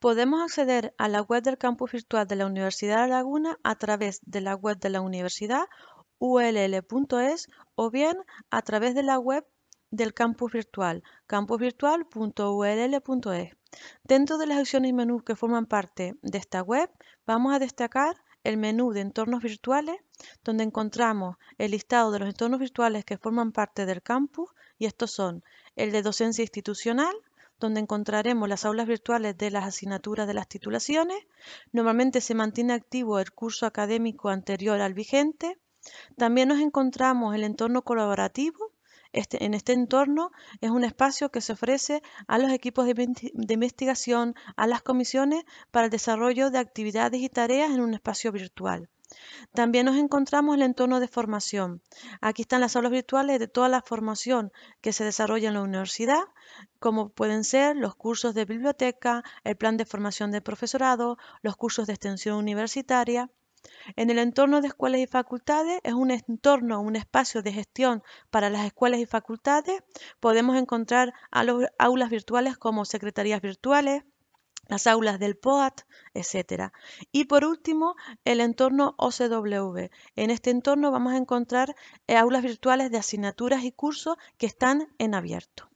Podemos acceder a la web del campus virtual de la Universidad de Laguna a través de la web de la universidad ull.es o bien a través de la web del campus virtual, campusvirtual.ull.es. Dentro de las acciones y menús que forman parte de esta web, vamos a destacar el menú de entornos virtuales, donde encontramos el listado de los entornos virtuales que forman parte del campus, y estos son el de docencia institucional, donde encontraremos las aulas virtuales de las asignaturas de las titulaciones. Normalmente se mantiene activo el curso académico anterior al vigente. También nos encontramos el entorno colaborativo. Este, en este entorno es un espacio que se ofrece a los equipos de investigación, a las comisiones para el desarrollo de actividades y tareas en un espacio virtual. También nos encontramos en el entorno de formación. Aquí están las aulas virtuales de toda la formación que se desarrolla en la universidad, como pueden ser los cursos de biblioteca, el plan de formación de profesorado, los cursos de extensión universitaria. En el entorno de escuelas y facultades es un entorno, un espacio de gestión para las escuelas y facultades. Podemos encontrar aulas virtuales como secretarías virtuales, las aulas del POAT, etc. Y por último, el entorno OCW. En este entorno vamos a encontrar eh, aulas virtuales de asignaturas y cursos que están en abierto.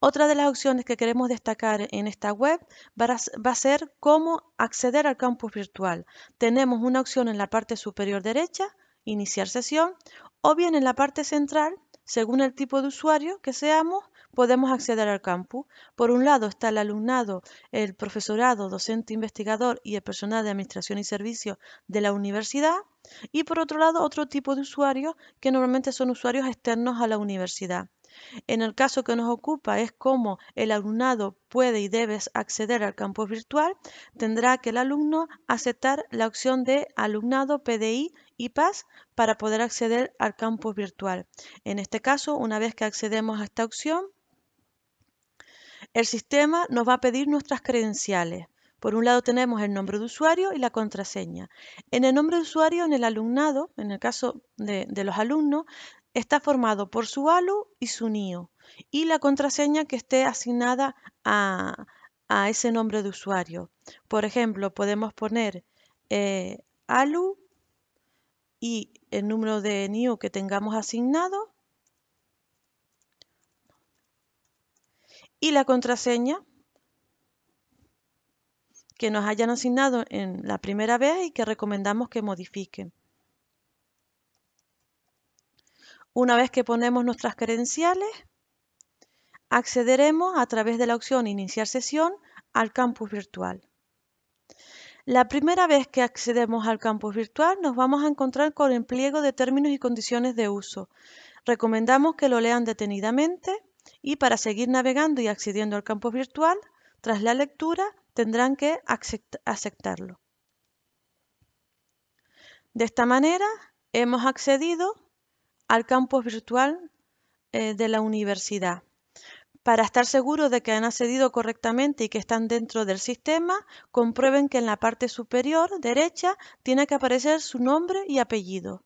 Otra de las opciones que queremos destacar en esta web va a ser cómo acceder al campus virtual. Tenemos una opción en la parte superior derecha, iniciar sesión, o bien en la parte central, según el tipo de usuario que seamos, podemos acceder al campus. Por un lado está el alumnado, el profesorado, docente investigador y el personal de administración y servicio de la universidad. Y por otro lado, otro tipo de usuarios que normalmente son usuarios externos a la universidad. En el caso que nos ocupa es cómo el alumnado puede y debe acceder al campus virtual, tendrá que el alumno aceptar la opción de alumnado PDI y PAS para poder acceder al campus virtual. En este caso, una vez que accedemos a esta opción, el sistema nos va a pedir nuestras credenciales. Por un lado tenemos el nombre de usuario y la contraseña. En el nombre de usuario, en el alumnado, en el caso de, los alumnos, está formado por su ALU y su NIO y la contraseña que esté asignada a, ese nombre de usuario. Por ejemplo, podemos poner eh, ALU y el número de NIO que tengamos asignado y la contraseña que nos hayan asignado en la primera vez y que recomendamos que modifiquen. Una vez que ponemos nuestras credenciales, accederemos a través de la opción Iniciar sesión al campus virtual. La primera vez que accedemos al campus virtual nos vamos a encontrar con el pliego de términos y condiciones de uso. Recomendamos que lo lean detenidamente y para seguir navegando y accediendo al campo virtual, tras la lectura tendrán que aceptarlo. De esta manera hemos accedido al campus virtual eh, de la universidad. Para estar seguros de que han accedido correctamente y que están dentro del sistema, comprueben que en la parte superior derecha tiene que aparecer su nombre y apellido.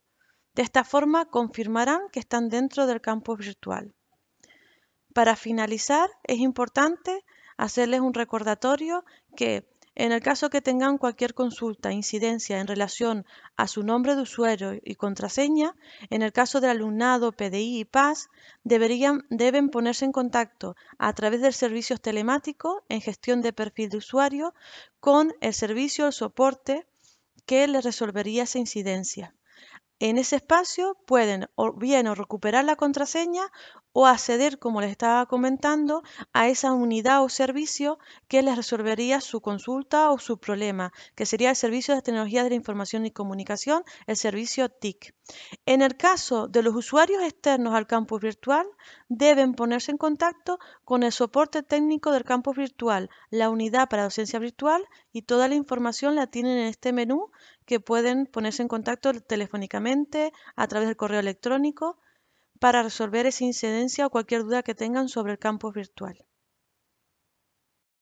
De esta forma confirmarán que están dentro del campus virtual para finalizar, es importante hacerles un recordatorio que en el caso que tengan cualquier consulta, incidencia en relación a su nombre de usuario y contraseña, en el caso del alumnado, PDI y PAS, deberían, deben ponerse en contacto a través de servicios telemáticos en gestión de perfil de usuario con el servicio, el soporte que les resolvería esa incidencia. En ese espacio pueden o bien o recuperar la contraseña o acceder, como les estaba comentando, a esa unidad o servicio que les resolvería su consulta o su problema, que sería el Servicio de tecnología de la Información y Comunicación, el servicio TIC. En el caso de los usuarios externos al campus virtual, deben ponerse en contacto con el soporte técnico del campus virtual, la unidad para docencia virtual y toda la información la tienen en este menú que pueden ponerse en contacto telefónicamente a través del correo electrónico para resolver esa incidencia o cualquier duda que tengan sobre el campo virtual.